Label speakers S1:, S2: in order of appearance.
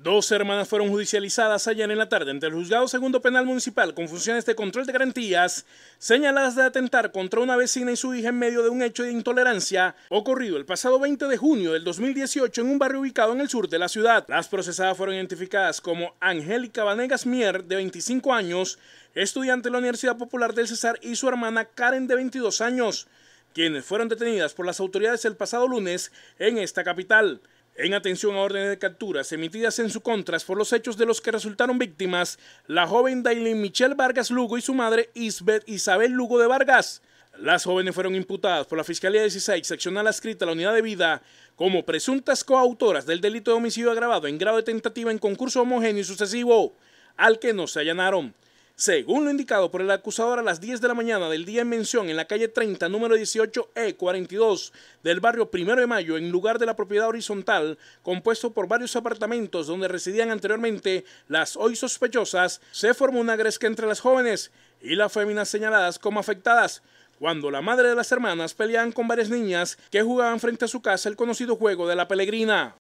S1: Dos hermanas fueron judicializadas ayer en la tarde ante el juzgado segundo penal municipal con funciones de control de garantías, señaladas de atentar contra una vecina y su hija en medio de un hecho de intolerancia ocurrido el pasado 20 de junio del 2018 en un barrio ubicado en el sur de la ciudad. Las procesadas fueron identificadas como Angélica Vanegas Mier, de 25 años, estudiante de la Universidad Popular del Cesar, y su hermana Karen, de 22 años, quienes fueron detenidas por las autoridades el pasado lunes en esta capital. En atención a órdenes de capturas emitidas en su contra por los hechos de los que resultaron víctimas, la joven Dailin Michelle Vargas Lugo y su madre Isbeth Isabel Lugo de Vargas. Las jóvenes fueron imputadas por la Fiscalía 16, seccional adscrita a la Unidad de Vida, como presuntas coautoras del delito de homicidio agravado en grado de tentativa en concurso homogéneo y sucesivo, al que no se allanaron. Según lo indicado por el acusador a las 10 de la mañana del día en mención en la calle 30, número 18E42 e, del barrio Primero de Mayo, en lugar de la propiedad horizontal, compuesto por varios apartamentos donde residían anteriormente las hoy sospechosas, se formó una gresca entre las jóvenes y las féminas señaladas como afectadas cuando la madre de las hermanas peleaban con varias niñas que jugaban frente a su casa el conocido juego de la pelegrina.